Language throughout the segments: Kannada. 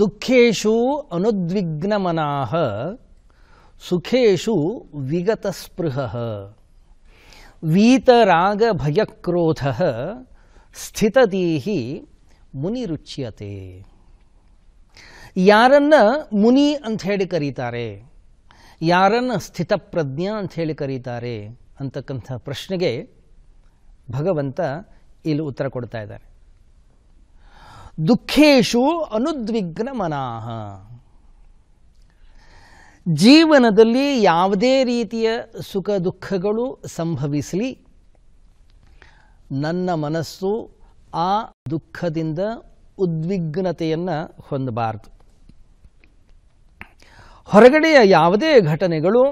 ದುಃಖೇಶು ಅನುದ್ವಿಗ್ನಮನಾಹ ಸುಖೇಶು ವಿಗತಸ್ಪೃಹ ವೀತರಾಗಭಯಕ್ರೋಧ ಸ್ಥಿತದೀಹಿ ಮುನಿರುಚ್ಯತೆ ಯಾರನ್ನ ಮುನಿ ಅಂಥೇಳಿ ಕರೀತಾರೆ ಯಾರನ್ನ ಸ್ಥಿತಪ್ರಜ್ಞ ಅಂಥೇಳಿ ಕರೀತಾರೆ ಅಂತಕ್ಕಂಥ ಪ್ರಶ್ನೆಗೆ ಭಗವಂತ ಇಲ್ಲಿ ಉತ್ತರ ಕೊಡ್ತಾ ಇದ್ದಾರೆ ದುಃಖೇಶು ಅನುದ್ವಿಗ್ನ ಮನಃ ಜೀವನದಲ್ಲಿ ಯಾವುದೇ ರೀತಿಯ ಸುಖ ದುಃಖಗಳು ಸಂಭವಿಸಲಿ ನನ್ನ ಮನಸ್ಸು ಆ ದುಃಖದಿಂದ ಉದ್ವಿಗ್ನತೆಯನ್ನು ಹೊಂದಬಾರದು ಹೊರಗಡೆಯ ಯಾವುದೇ ಘಟನೆಗಳು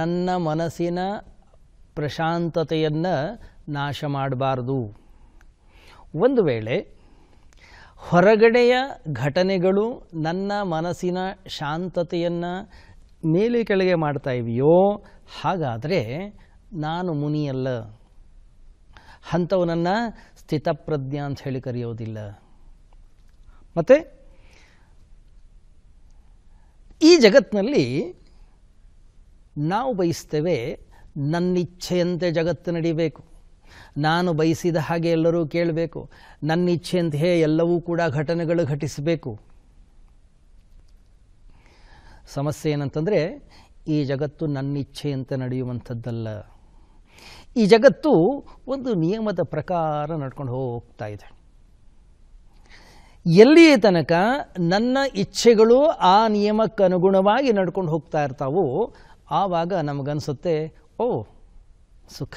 ನನ್ನ ಮನಸ್ಸಿನ ಪ್ರಶಾಂತತೆಯನ್ನು ನಾಶ ಮಾಡಬಾರದು ಒಂದು ವೇಳೆ ಹೊರಗಡೆಯ ಘಟನೆಗಳು ನನ್ನ ಮನಸ್ಸಿನ ಶಾಂತತೆಯನ್ನು ಮೇಲೆ ಕೆಳಗೆ ಮಾಡ್ತಾ ಇವೆಯೋ ಹಾಗಾದರೆ ನಾನು ಮುನಿಯಲ್ಲ ನನ್ನ ಸ್ಥಿತಪ್ರಜ್ಞ ಅಂತ ಹೇಳಿ ಕರೆಯೋದಿಲ್ಲ ಮತ್ತು ಈ ಜಗತ್ತಿನಲ್ಲಿ ನಾವು ಬಯಸ್ತೇವೆ ನನ್ನಿಚ್ಛೆಯಂತೆ ಜಗತ್ತು ನಡೀಬೇಕು ನಾನು ಬಯಸಿದ ಹಾಗೆ ಎಲ್ಲರೂ ಕೇಳಬೇಕು ನನ್ನ ಇಚ್ಛೆಯಂತೆಯೇ ಎಲ್ಲವೂ ಕೂಡ ಘಟನೆಗಳು ಘಟಿಸಬೇಕು ಸಮಸ್ಯೆ ಏನಂತಂದರೆ ಈ ಜಗತ್ತು ನನ್ನ ಇಚ್ಛೆಯಂತೆ ನಡೆಯುವಂಥದ್ದಲ್ಲ ಈ ಜಗತ್ತು ಒಂದು ನಿಯಮದ ಪ್ರಕಾರ ನಡ್ಕೊಂಡು ಹೋಗ್ತಾ ಇದೆ ಎಲ್ಲಿಯೇ ತನಕ ನನ್ನ ಇಚ್ಛೆಗಳು ಆ ನಿಯಮಕ್ಕನುಗುಣವಾಗಿ ಅನುಗುಣವಾಗಿ ನಡ್ಕೊಂಡು ಹೋಗ್ತಾ ಇರ್ತಾವೋ ಆವಾಗ ನಮಗನ್ಸುತ್ತೆ ಓ ಸುಖ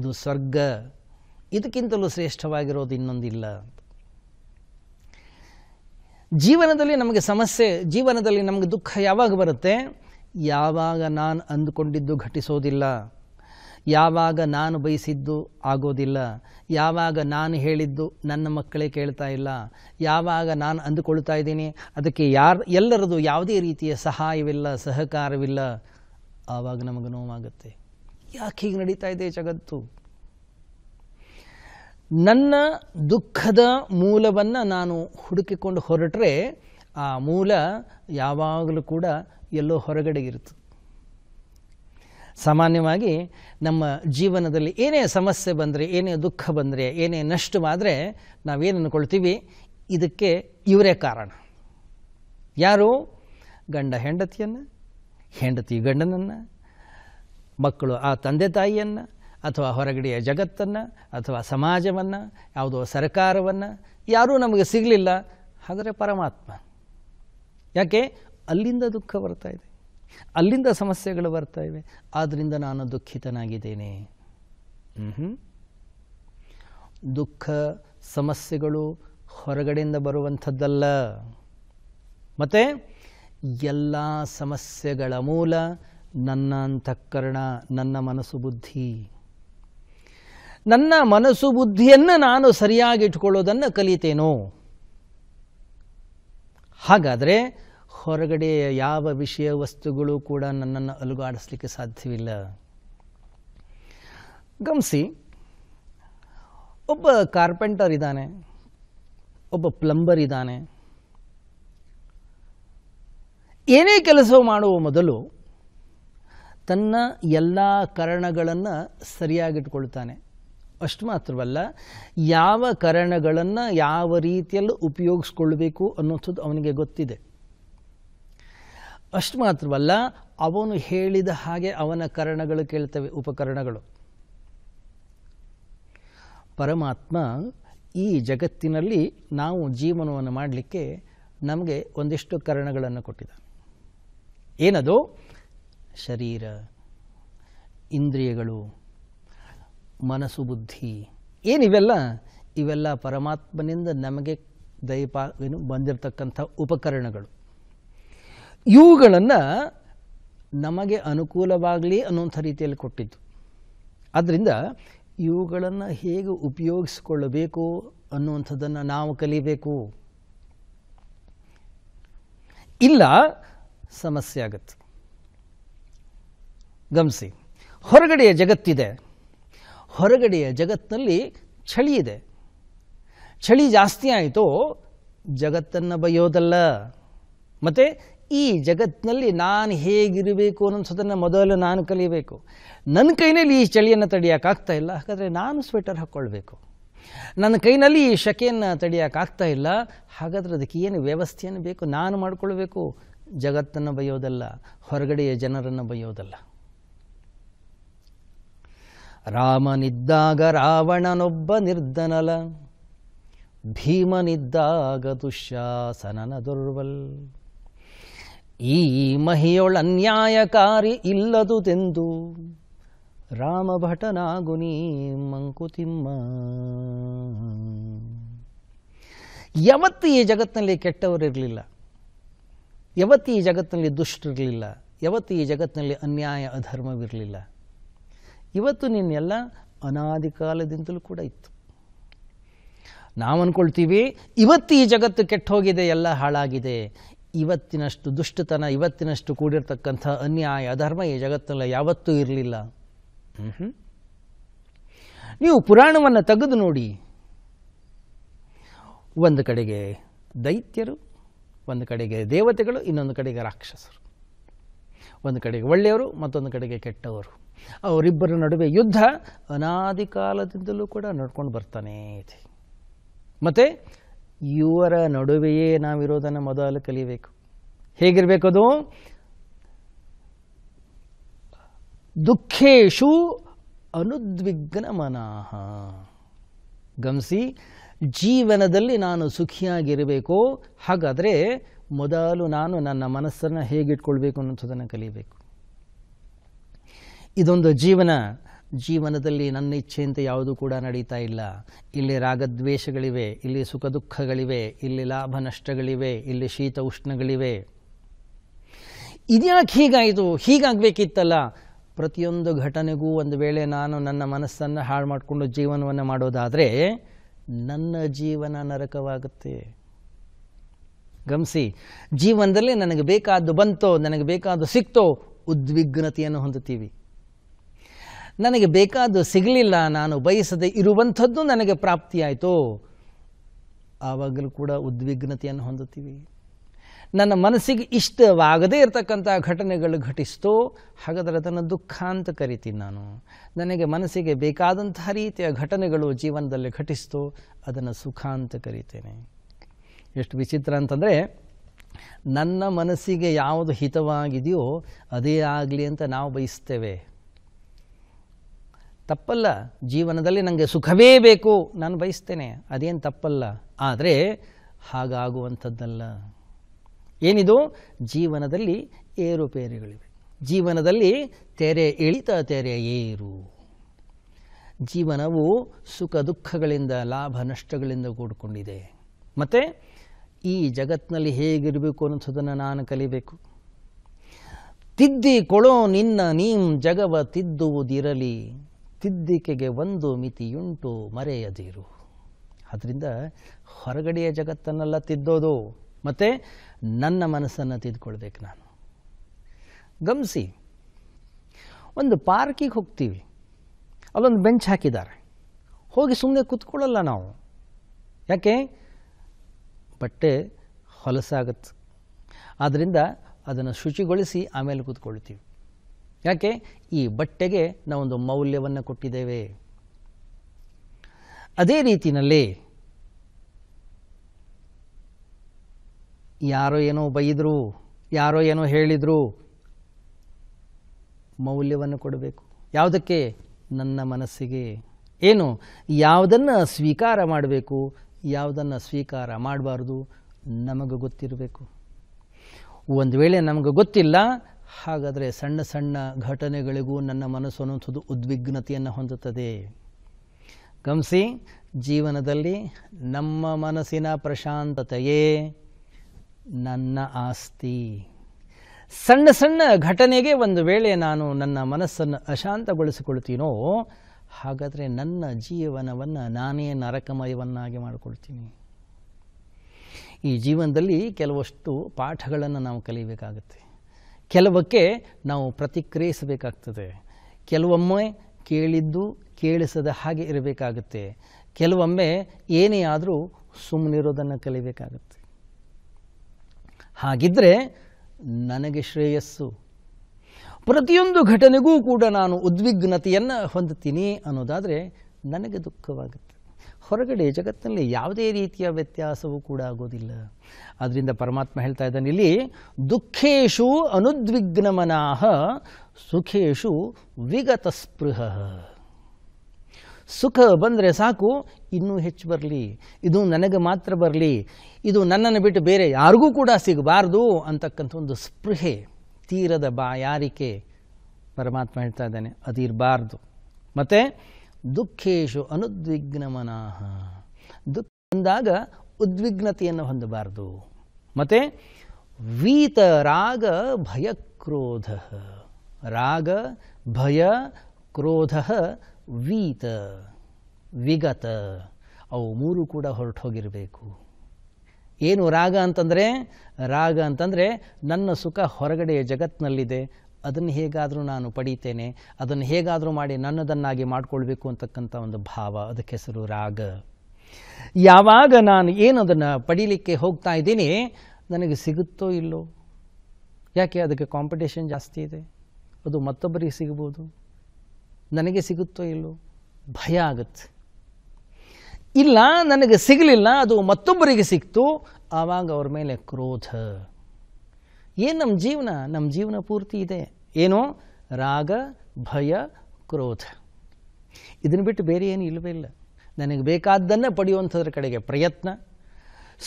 ಇದು ಸ್ವರ್ಗ ಇದಕ್ಕಿಂತಲೂ ಶ್ರೇಷ್ಠವಾಗಿರೋದು ಇನ್ನೊಂದಿಲ್ಲ ಜೀವನದಲ್ಲಿ ನಮಗೆ ಸಮಸ್ಯೆ ಜೀವನದಲ್ಲಿ ನಮಗೆ ದುಃಖ ಯಾವಾಗ ಬರುತ್ತೆ ಯಾವಾಗ ನಾನು ಅಂದುಕೊಂಡಿದ್ದು ಘಟಿಸೋದಿಲ್ಲ ಯಾವಾಗ ನಾನು ಬಯಸಿದ್ದು ಆಗೋದಿಲ್ಲ ಯಾವಾಗ ನಾನು ಹೇಳಿದ್ದು ನನ್ನ ಮಕ್ಕಳೇ ಕೇಳ್ತಾ ಇಲ್ಲ ಯಾವಾಗ ನಾನು ಅಂದುಕೊಳ್ತಾ ಇದ್ದೀನಿ ಅದಕ್ಕೆ ಯಾರು ಎಲ್ಲರದು ಯಾವುದೇ ರೀತಿಯ ಸಹಾಯವಿಲ್ಲ ಸಹಕಾರವಿಲ್ಲ ಆವಾಗ ನಮಗೆ ನೋವಾಗುತ್ತೆ ಯಾಕೆ ಹೀಗೆ ನಡೀತಾ ಇದೆ ಜಗತ್ತು ನನ್ನ ದುಃಖದ ಮೂಲವನ್ನು ನಾನು ಹುಡುಕಿಕೊಂಡು ಹೊರಟ್ರೆ ಆ ಮೂಲ ಯಾವಾಗಲೂ ಕೂಡ ಎಲ್ಲೋ ಹೊರಗಡೆ ಇರುತ್ತೆ ಸಾಮಾನ್ಯವಾಗಿ ನಮ್ಮ ಜೀವನದಲ್ಲಿ ಏನೇ ಸಮಸ್ಯೆ ಬಂದರೆ ಏನೇ ದುಃಖ ಬಂದರೆ ಏನೇ ನಷ್ಟವಾದರೆ ನಾವೇನು ಅಂದ್ಕೊಳ್ತೀವಿ ಇದಕ್ಕೆ ಇವರೇ ಕಾರಣ ಯಾರು ಗಂಡ ಹೆಂಡತಿಯನ್ನು ಹೆಂಡತಿ ಗಂಡನನ್ನು ಮಕ್ಕಳು ಆ ತಂದೆ ತಾಯಿಯನ್ನು ಅಥವಾ ಹೊರಗಡೆಯ ಜಗತ್ತನ್ನು ಅಥವಾ ಸಮಾಜವನ್ನು ಯಾವುದೋ ಸರ್ಕಾರವನ್ನು ಯಾರೂ ನಮಗೆ ಸಿಗಲಿಲ್ಲ ಆದರೆ ಪರಮಾತ್ಮ ಯಾಕೆ ಅಲ್ಲಿಂದ ದುಃಖ ಬರ್ತಾ ಇದೆ ಅಲ್ಲಿಂದ ಸಮಸ್ಯೆಗಳು ಬರ್ತಾ ಇವೆ ಆದ್ದರಿಂದ ನಾನು ದುಃಖಿತನಾಗಿದ್ದೇನೆ ದುಃಖ ಸಮಸ್ಯೆಗಳು ಹೊರಗಡೆಯಿಂದ ಬರುವಂಥದ್ದಲ್ಲ ಮತ್ತು ಎಲ್ಲ ಸಮಸ್ಯೆಗಳ ಮೂಲ ನನ್ನ ಅಂತಃಕರಣ ನನ್ನ ಮನಸ್ಸು ಬುದ್ಧಿ ನನ್ನ ಮನಸ್ಸು ಬುದ್ಧಿಯನ್ನು ನಾನು ಸರಿಯಾಗಿ ಇಟ್ಕೊಳ್ಳೋದನ್ನು ಕಲಿತೇನೋ ಹಾಗಾದರೆ ಹೊರಗಡೆ ಯಾವ ವಿಷಯ ವಸ್ತುಗಳು ಕೂಡ ನನ್ನನ್ನು ಅಲುಗಾಡಿಸ್ಲಿಕ್ಕೆ ಸಾಧ್ಯವಿಲ್ಲ ಗಮಿಸಿ ಒಬ್ಬ ಕಾರ್ಪೆಂಟರ್ ಇದ್ದಾನೆ ಒಬ್ಬ ಪ್ಲಂಬರ್ ಇದ್ದಾನೆ ಏನೇ ಕೆಲಸ ಮಾಡುವ ಮೊದಲು ತನ್ನ ಎಲ್ಲ ಕಾರಣಗಳನ್ನು ಸರಿಯಾಗಿಟ್ಕೊಳ್ತಾನೆ ಅಷ್ಟು ಮಾತ್ರವಲ್ಲ ಯಾವ ಕರಣಗಳನ್ನು ಯಾವ ರೀತಿಯಲ್ಲಿ ಉಪಯೋಗಿಸ್ಕೊಳ್ಬೇಕು ಅನ್ನೋಂಥದ್ದು ಅವನಿಗೆ ಗೊತ್ತಿದೆ ಅಷ್ಟು ಮಾತ್ರವಲ್ಲ ಅವನು ಹೇಳಿದ ಹಾಗೆ ಅವನ ಕರಣಗಳು ಕೇಳ್ತವೆ ಉಪಕರಣಗಳು ಪರಮಾತ್ಮ ಈ ಜಗತ್ತಿನಲ್ಲಿ ನಾವು ಜೀವನವನ್ನು ಮಾಡಲಿಕ್ಕೆ ನಮಗೆ ಒಂದಿಷ್ಟು ಕರಣಗಳನ್ನು ಕೊಟ್ಟಿದ ಏನದು ಶರೀರ ಇಂದ್ರಿಯಗಳು ಮನಸ್ಸು ಬುದ್ಧಿ ಏನಿವೆಲ್ಲ ಇವೆಲ್ಲ ಪರಮಾತ್ಮನಿಂದ ನಮಗೆ ಏನು ಬಂದಿರತಕ್ಕಂಥ ಉಪಕರಣಗಳು ಇವುಗಳನ್ನು ನಮಗೆ ಅನುಕೂಲವಾಗಲಿ ಅನ್ನುವಂಥ ರೀತಿಯಲ್ಲಿ ಕೊಟ್ಟಿದ್ದು ಆದ್ದರಿಂದ ಇವುಗಳನ್ನು ಹೇಗೆ ಉಪಯೋಗಿಸಿಕೊಳ್ಳಬೇಕು ಅನ್ನುವಂಥದ್ದನ್ನು ನಾವು ಕಲಿಬೇಕು ಇಲ್ಲ ಸಮಸ್ಯೆ ಆಗತ್ತೆ ಗಮಿಸಿ ಹೊರಗಡೆಯ ಜಗತ್ತಿದೆ ಹೊರಗಡೆಯ ಜಗತ್ತಿನಲ್ಲಿ ಚಳಿ ಇದೆ ಚಳಿ ಜಾಸ್ತಿ ಆಯಿತು ಜಗತ್ತನ್ನು ಬಯ್ಯೋದಲ್ಲ ಮತ್ತು ಈ ಜಗತ್ತಿನಲ್ಲಿ ನಾನು ಹೇಗಿರಬೇಕು ಅನ್ನೋದನ್ನು ಮೊದಲು ನಾನು ಕಲಿಬೇಕು ನನ್ನ ಕೈನಲ್ಲಿ ಈ ಚಳಿಯನ್ನು ತಡೆಯೋಕ್ಕಾಗ್ತಾ ಇಲ್ಲ ಹಾಗಾದರೆ ನಾನು ಸ್ವೆಟರ್ ಹಾಕ್ಕೊಳ್ಬೇಕು ನನ್ನ ಕೈನಲ್ಲಿ ಈ ಶಕೆಯನ್ನು ತಡೆಯೋಕ್ಕಾಗ್ತಾ ಇಲ್ಲ ಹಾಗಾದರೆ ಅದಕ್ಕೆ ಏನು ವ್ಯವಸ್ಥೆಯನ್ನು ಬೇಕು ನಾನು ಮಾಡಿಕೊಳ್ಬೇಕು ಜಗತ್ತನ್ನು ಬಯ್ಯೋದಲ್ಲ ಹೊರಗಡೆಯ ಜನರನ್ನು ಬಯ್ಯೋದಲ್ಲ ರಾಮನಿದ್ದಾಗ ರಾವಣನೊಬ್ಬ ನಿರ್ಧನಲ ಭೀಮನಿದ್ದಾಗ ದುಶ್ಯಾಸನನ ದುರ್ವಲ್ ಈ ಮಹಿಯೊಳನ್ಯಾಯಕಾರಿ ಇಲ್ಲದುದೆಂದು ರಾಮಭಟನಾಗುನಿ ಮಂಕುತಿಮ್ಮ ಯಾವತ್ತು ಈ ಜಗತ್ತಿನಲ್ಲಿ ಕೆಟ್ಟವರಿರಲಿಲ್ಲ ಯಾವತ್ತು ಈ ಜಗತ್ತಿನಲ್ಲಿ ದುಷ್ಟಿರಲಿಲ್ಲ ಯಾವತ್ತು ಈ ಜಗತ್ತಿನಲ್ಲಿ ಅನ್ಯಾಯ ಅಧರ್ಮವಿರಲಿಲ್ಲ ಇವತ್ತು ನಿನ್ನೆಲ್ಲ ಅನಾದಿ ಕಾಲದಿಂದಲೂ ಕೂಡ ಇತ್ತು ನಾವು ಅಂದ್ಕೊಳ್ತೀವಿ ಇವತ್ತು ಈ ಜಗತ್ತು ಕೆಟ್ಟ ಹೋಗಿದೆ ಎಲ್ಲ ಹಾಳಾಗಿದೆ ಇವತ್ತಿನಷ್ಟು ದುಷ್ಟತನ ಇವತ್ತಿನಷ್ಟು ಕೂಡಿರ್ತಕ್ಕಂಥ ಅನ್ಯಾಯ ಧರ್ಮ ಈ ಜಗತ್ತಲ್ಲ ಯಾವತ್ತೂ ಇರಲಿಲ್ಲ ನೀವು ಪುರಾಣವನ್ನು ತೆಗೆದು ನೋಡಿ ಒಂದು ಕಡೆಗೆ ದೈತ್ಯರು ಒಂದು ಕಡೆಗೆ ದೇವತೆಗಳು ಇನ್ನೊಂದು ಕಡೆಗೆ ರಾಕ್ಷಸರು ಒಂದು ಕಡೆಗೆ ಒಳ್ಳೆಯವರು ಮತ್ತೊಂದು ಕಡೆಗೆ ಕೆಟ್ಟವರು ಅವರಿಬ್ಬರ ನಡುವೆ ಯುದ್ಧ ಅನಾದಿ ಕಾಲದಿಂದಲೂ ಕೂಡ ನಡ್ಕೊಂಡು ಬರ್ತಾನೇ ಇದೆ ಮತ್ತು ಇವರ ನಡುವೆಯೇ ನಾವಿರೋದನ್ನು ಮೊದಲು ಕಲಿಯಬೇಕು ಹೇಗಿರಬೇಕು ಅದು ದುಃಖೇಶು ಅನುದ್ವಿಗ್ನ ಮನಃ ಗಮಿಸಿ ಜೀವನದಲ್ಲಿ ನಾನು ಸುಖಿಯಾಗಿರಬೇಕು ಹಾಗಾದರೆ ಮೊದಲು ನಾನು ನನ್ನ ಮನಸ್ಸನ್ನು ಹೇಗಿಟ್ಕೊಳ್ಬೇಕು ಅನ್ನೋಂಥದ್ದನ್ನು ಕಲಿಯಬೇಕು ಇದೊಂದು ಜೀವನ ಜೀವನದಲ್ಲಿ ನನ್ನ ಇಚ್ಛೆಯಂತೆ ಯಾವುದೂ ಕೂಡ ನಡೀತಾ ಇಲ್ಲ ಇಲ್ಲಿ ರಾಗದ್ವೇಷಗಳಿವೆ ಇಲ್ಲಿ ಸುಖ ದುಃಖಗಳಿವೆ ಇಲ್ಲಿ ಲಾಭ ನಷ್ಟಗಳಿವೆ ಇಲ್ಲಿ ಶೀತ ಉಷ್ಣಗಳಿವೆ ಇದ್ಯಾಕೆ ಹೀಗಾಯಿತು ಹೀಗಾಗಬೇಕಿತ್ತಲ್ಲ ಪ್ರತಿಯೊಂದು ಘಟನೆಗೂ ಒಂದು ವೇಳೆ ನಾನು ನನ್ನ ಮನಸ್ಸನ್ನು ಹಾಳು ಮಾಡಿಕೊಂಡು ಜೀವನವನ್ನು ಮಾಡೋದಾದರೆ ನನ್ನ ಜೀವನ ನರಕವಾಗುತ್ತೆ ಗಮಿಸಿ ಜೀವನದಲ್ಲಿ ನನಗೆ ಬೇಕಾದ್ದು ಬಂತೋ ನನಗೆ ಬೇಕಾದ್ದು ಸಿಕ್ತೋ ಉದ್ವಿಗ್ನತೆಯನ್ನು ಹೊಂದುತ್ತೀವಿ ನನಗೆ ಬೇಕಾದ್ದು ಸಿಗಲಿಲ್ಲ ನಾನು ಬಯಸದೆ ಇರುವಂಥದ್ದು ನನಗೆ ಪ್ರಾಪ್ತಿಯಾಯಿತು ಆವಾಗಲೂ ಕೂಡ ಉದ್ವಿಗ್ನತೆಯನ್ನು ಹೊಂದುತ್ತೀವಿ ನನ್ನ ಮನಸ್ಸಿಗೆ ಇಷ್ಟವಾಗದೇ ಇರತಕ್ಕಂಥ ಘಟನೆಗಳು ಘಟಿಸ್ತೋ ಹಾಗಾದರೆ ಅದನ್ನು ದುಃಖ ಅಂತ ಕರಿತೀನಿ ನಾನು ನನಗೆ ಮನಸ್ಸಿಗೆ ಬೇಕಾದಂತಹ ರೀತಿಯ ಘಟನೆಗಳು ಜೀವನದಲ್ಲಿ ಘಟಿಸ್ತೋ ಅದನ್ನು ಸುಖ ಅಂತ ಕರಿತೇನೆ ಎಷ್ಟು ವಿಚಿತ್ರ ಅಂತಂದರೆ ನನ್ನ ಮನಸ್ಸಿಗೆ ಯಾವುದು ಹಿತವಾಗಿದೆಯೋ ಅದೇ ಆಗಲಿ ಅಂತ ನಾವು ಬಯಸ್ತೇವೆ ತಪ್ಪಲ್ಲ ಜೀವನದಲ್ಲಿ ನನಗೆ ಸುಖವೇ ಬೇಕು ನಾನು ಬಯಸ್ತೇನೆ ಅದೇನು ತಪ್ಪಲ್ಲ ಆದರೆ ಹಾಗಾಗುವಂಥದ್ದಲ್ಲ ಏನಿದು ಜೀವನದಲ್ಲಿ ಏರುಪೇರುಗಳಿವೆ ಜೀವನದಲ್ಲಿ ತೆರೆ ಇಳಿತ ತೆರೆ ಏರು ಜೀವನವು ಸುಖ ದುಃಖಗಳಿಂದ ಲಾಭ ನಷ್ಟಗಳಿಂದ ಕೂಡಿಕೊಂಡಿದೆ ಮತ್ತು ಈ ಜಗತ್ತಿನಲ್ಲಿ ಹೇಗಿರಬೇಕು ಅನ್ನೋದನ್ನು ನಾನು ಕಲಿಬೇಕು ತಿದ್ದಿ ಕೊಳೋ ನಿನ್ನ ನೀಂ ಜಗವ ತಿದ್ದುವುದಿರಲಿ ತಿದ್ದಿಕೆಗೆ ಒಂದು ಮಿತಿಯುಂಟು ಮರೆಯದಿರು ಅದರಿಂದ ಹೊರಗಡೆಯ ಜಗತ್ತನ್ನೆಲ್ಲ ತಿದ್ದೋದು ಮತ್ತು ನನ್ನ ಮನಸ್ಸನ್ನು ತಿದ್ಕೊಳ್ಬೇಕು ನಾನು ಗಮ್ಸಿ ಒಂದು ಪಾರ್ಕಿಗೆ ಹೋಗ್ತೀವಿ ಅಲ್ಲೊಂದು ಬೆಂಚ್ ಹಾಕಿದ್ದಾರೆ ಹೋಗಿ ಸುಮ್ಮನೆ ಕೂತ್ಕೊಳ್ಳಲ್ಲ ನಾವು ಯಾಕೆ ಬಟ್ಟೆ ಹೊಲಸಾಗತ್ತೆ ಆದ್ದರಿಂದ ಅದನ್ನು ಶುಚಿಗೊಳಿಸಿ ಆಮೇಲೆ ಕೂತ್ಕೊಳ್ತೀವಿ ಯಾಕೆ ಈ ಬಟ್ಟೆಗೆ ನಾವೊಂದು ಮೌಲ್ಯವನ್ನು ಕೊಟ್ಟಿದ್ದೇವೆ ಅದೇ ರೀತಿಯಲ್ಲಿ ಯಾರೋ ಏನೋ ಬೈದರು ಯಾರೋ ಏನೋ ಹೇಳಿದರು ಮೌಲ್ಯವನ್ನು ಕೊಡಬೇಕು ಯಾವುದಕ್ಕೆ ನನ್ನ ಮನಸ್ಸಿಗೆ ಏನು ಯಾವುದನ್ನು ಸ್ವೀಕಾರ ಮಾಡಬೇಕು ಯಾವುದನ್ನು ಸ್ವೀಕಾರ ಮಾಡಬಾರ್ದು ನಮಗೆ ಗೊತ್ತಿರಬೇಕು ಒಂದು ವೇಳೆ ನಮಗೆ ಗೊತ್ತಿಲ್ಲ ಹಾಗಾದರೆ ಸಣ್ಣ ಸಣ್ಣ ಘಟನೆಗಳಿಗೂ ನನ್ನ ಮನಸ್ಸು ಅನ್ನೋಂಥದ್ದು ಉದ್ವಿಗ್ನತೆಯನ್ನು ಹೊಂದುತ್ತದೆ ಗಮಸಿ ಜೀವನದಲ್ಲಿ ನಮ್ಮ ಮನಸ್ಸಿನ ಪ್ರಶಾಂತತೆಯೇ ನನ್ನ ಆಸ್ತಿ ಸಣ್ಣ ಸಣ್ಣ ಘಟನೆಗೆ ಒಂದು ವೇಳೆ ನಾನು ನನ್ನ ಮನಸ್ಸನ್ನು ಅಶಾಂತಗೊಳಿಸಿಕೊಳ್ತೀನೋ ಹಾಗಾದರೆ ನನ್ನ ಜೀವನವನ್ನು ನಾನೇ ನರಕಮಯವನ್ನಾಗಿ ಮಾಡಿಕೊಳ್ತೀನಿ ಈ ಜೀವನದಲ್ಲಿ ಕೆಲವಷ್ಟು ಪಾಠಗಳನ್ನು ನಾವು ಕಲಿಬೇಕಾಗುತ್ತೆ ಕೆಲವಕ್ಕೆ ನಾವು ಪ್ರತಿಕ್ರಿಯಿಸಬೇಕಾಗ್ತದೆ ಕೆಲವೊಮ್ಮೆ ಕೇಳಿದ್ದು ಕೇಳಿಸದ ಹಾಗೆ ಇರಬೇಕಾಗುತ್ತೆ ಕೆಲವೊಮ್ಮೆ ಏನೇ ಆದರೂ ಸುಮ್ಮನಿರೋದನ್ನು ಕಲಿಬೇಕಾಗುತ್ತೆ ಹಾಗಿದ್ದರೆ ನನಗೆ ಶ್ರೇಯಸ್ಸು ಪ್ರತಿಯೊಂದು ಘಟನೆಗೂ ಕೂಡ ನಾನು ಉದ್ವಿಗ್ನತೆಯನ್ನು ಹೊಂದುತ್ತೀನಿ ಅನ್ನೋದಾದರೆ ನನಗೆ ದುಃಖವಾಗುತ್ತೆ ಹೊರಗಡೆ ಜಗತ್ತಿನಲ್ಲಿ ಯಾವುದೇ ರೀತಿಯ ವ್ಯತ್ಯಾಸವೂ ಕೂಡ ಆಗೋದಿಲ್ಲ ಆದ್ದರಿಂದ ಪರಮಾತ್ಮ ಹೇಳ್ತಾ ಇದ್ದಾನೆ ಇಲ್ಲಿ ದುಃಖೇಶು ಅನುದ್ವಿಗ್ನಮನಾಹ ಸುಖೇಶು ಸ್ಪೃಹ ಸುಖ ಬಂದರೆ ಸಾಕು ಇನ್ನೂ ಹೆಚ್ಚು ಬರಲಿ ಇದು ನನಗೆ ಮಾತ್ರ ಬರಲಿ ಇದು ನನ್ನನ್ನು ಬಿಟ್ಟು ಬೇರೆ ಯಾರಿಗೂ ಕೂಡ ಸಿಗಬಾರ್ದು ಅಂತಕ್ಕಂಥ ಒಂದು ಸ್ಪೃಹೆ ತೀರದ ಬಾಯಾರಿಕೆ ಪರಮಾತ್ಮ ಹೇಳ್ತಾ ಇದ್ದಾನೆ ಅದಿರಬಾರ್ದು ಮತ್ತು ದುಃಖೇಶು ಅನುದ್ವಿಗ್ನ ಮನಃ ದುಃಖ ಬಂದಾಗ ಉದ್ವಿಗ್ನತೆಯನ್ನು ಹೊಂದಬಾರ್ದು ಮತ್ತು ವೀತ ರಾಗ ಭಯ ಕ್ರೋಧ ರಾಗ ಭಯ ಕ್ರೋಧ ವೀತ ವಿಗತ ಅವು ಮೂರು ಕೂಡ ಹೊರಟು ಹೋಗಿರಬೇಕು ಏನು ರಾಗ ಅಂತಂದರೆ ರಾಗ ಅಂತಂದರೆ ನನ್ನ ಸುಖ ಹೊರಗಡೆಯ ಜಗತ್ತಿನಲ್ಲಿದೆ ಅದನ್ನು ಹೇಗಾದರೂ ನಾನು ಪಡೀತೇನೆ ಅದನ್ನು ಹೇಗಾದರೂ ಮಾಡಿ ನನ್ನದನ್ನಾಗಿ ಮಾಡಿಕೊಳ್ಬೇಕು ಅಂತಕ್ಕಂಥ ಒಂದು ಭಾವ ಅದಕ್ಕೆ ಹೆಸರು ರಾಗ ಯಾವಾಗ ನಾನು ಏನು ಅದನ್ನು ಪಡೀಲಿಕ್ಕೆ ಹೋಗ್ತಾ ಇದ್ದೀನಿ ನನಗೆ ಸಿಗುತ್ತೋ ಇಲ್ಲೋ ಯಾಕೆ ಅದಕ್ಕೆ ಕಾಂಪಿಟೇಷನ್ ಜಾಸ್ತಿ ಇದೆ ಅದು ಮತ್ತೊಬ್ಬರಿಗೆ ಸಿಗ್ಬೋದು ನನಗೆ ಸಿಗುತ್ತೋ ಇಲ್ಲೋ ಭಯ ಆಗುತ್ತೆ ಇಲ್ಲ ನನಗೆ ಸಿಗಲಿಲ್ಲ ಅದು ಮತ್ತೊಬ್ಬರಿಗೆ ಸಿಕ್ತು ಆವಾಗ ಅವ್ರ ಮೇಲೆ ಕ್ರೋಧ ಏನು ನಮ್ಮ ಜೀವನ ನಮ್ಮ ಜೀವನ ಪೂರ್ತಿ ಇದೆ ಏನು ರಾಗ ಭಯ ಕ್ರೋಧ ಇದನ್ನು ಬಿಟ್ಟು ಬೇರೆ ಏನು ಇಲ್ಲವೇ ಇಲ್ಲ ನನಗೆ ಬೇಕಾದ್ದನ್ನು ಪಡೆಯುವಂಥದ್ರ ಕಡೆಗೆ ಪ್ರಯತ್ನ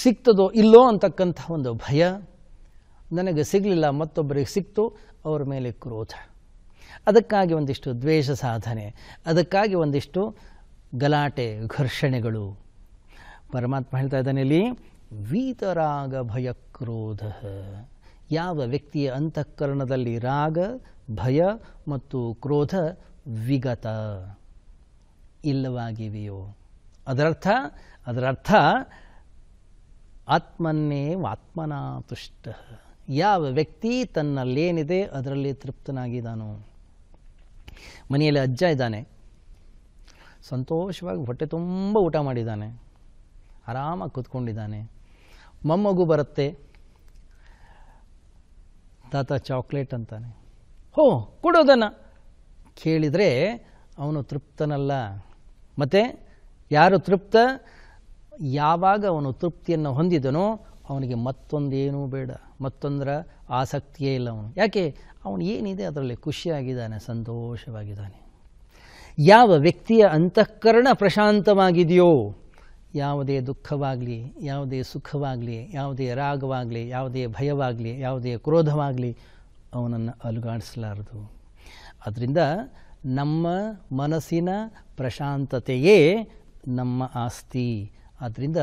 ಸಿಕ್ತದೋ ಇಲ್ಲೋ ಅಂತಕ್ಕಂಥ ಒಂದು ಭಯ ನನಗೆ ಸಿಗಲಿಲ್ಲ ಮತ್ತೊಬ್ಬರಿಗೆ ಸಿಕ್ತು ಅವ್ರ ಮೇಲೆ ಕ್ರೋಧ ಅದಕ್ಕಾಗಿ ಒಂದಿಷ್ಟು ದ್ವೇಷ ಸಾಧನೆ ಅದಕ್ಕಾಗಿ ಒಂದಿಷ್ಟು ಗಲಾಟೆ ಘರ್ಷಣೆಗಳು ಪರಮಾತ್ಮ ಹೇಳ್ತಾ ಇದ್ದಾನೆ ಇಲ್ಲಿ ವೀತರಾಗ ಭಯ ಕ್ರೋಧ ಯಾವ ವ್ಯಕ್ತಿಯ ಅಂತಃಕರಣದಲ್ಲಿ ರಾಗ ಭಯ ಮತ್ತು ಕ್ರೋಧ ವಿಗತ ಇಲ್ಲವಾಗಿವೆಯೋ ಅದರರ್ಥ ಅದರರ್ಥ ಆತ್ಮನ್ನೇ ವಾತ್ಮನಾ ತುಷ್ಟ ಯಾವ ವ್ಯಕ್ತಿ ತನ್ನಲ್ಲೇನಿದೆ ಅದರಲ್ಲಿ ತೃಪ್ತನಾಗಿದ್ದಾನೋ ಮನೆಯಲ್ಲಿ ಅಜ್ಜ ಇದ್ದಾನೆ ಸಂತೋಷವಾಗಿ ಹೊಟ್ಟೆ ತುಂಬ ಊಟ ಮಾಡಿದ್ದಾನೆ ಆರಾಮಾಗಿ ಕೂತ್ಕೊಂಡಿದ್ದಾನೆ ಮೊಮ್ಮಗು ಬರುತ್ತೆ ತಾತ ಚಾಕ್ಲೇಟ್ ಅಂತಾನೆ ಹೋ ಕೊಡೋದನ್ನು ಕೇಳಿದರೆ ಅವನು ತೃಪ್ತನಲ್ಲ ಮತ್ತು ಯಾರು ತೃಪ್ತ ಯಾವಾಗ ಅವನು ತೃಪ್ತಿಯನ್ನು ಹೊಂದಿದನೋ ಅವನಿಗೆ ಮತ್ತೊಂದೇನೂ ಬೇಡ ಮತ್ತೊಂದರ ಆಸಕ್ತಿಯೇ ಇಲ್ಲ ಅವನು ಯಾಕೆ ಅವನು ಏನಿದೆ ಅದರಲ್ಲಿ ಖುಷಿಯಾಗಿದ್ದಾನೆ ಸಂತೋಷವಾಗಿದ್ದಾನೆ ಯಾವ ವ್ಯಕ್ತಿಯ ಅಂತಃಕರಣ ಪ್ರಶಾಂತವಾಗಿದೆಯೋ ಯಾವುದೇ ದುಃಖವಾಗಲಿ ಯಾವುದೇ ಸುಖವಾಗಲಿ ಯಾವುದೇ ರಾಗವಾಗಲಿ ಯಾವುದೇ ಭಯವಾಗಲಿ ಯಾವುದೇ ಕ್ರೋಧವಾಗಲಿ ಅವನನ್ನು ಅಲುಗಾಡಿಸಲಾರದು ಅದರಿಂದ ನಮ್ಮ ಮನಸ್ಸಿನ ಪ್ರಶಾಂತತೆಯೇ ನಮ್ಮ ಆಸ್ತಿ ಆದ್ದರಿಂದ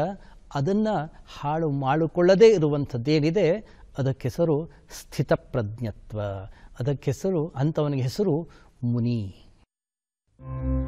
ಅದನ್ನು ಹಾಳು ಮಾಡಿಕೊಳ್ಳದೇ ಇರುವಂಥದ್ದೇನಿದೆ ಹೆಸರು ಸ್ಥಿತಪ್ರಜ್ಞತ್ವ ಅದಕ್ಕೆ ಹೆಸರು ಅಂಥವನಿಗೆ ಹೆಸರು ಮುನಿ Thank you.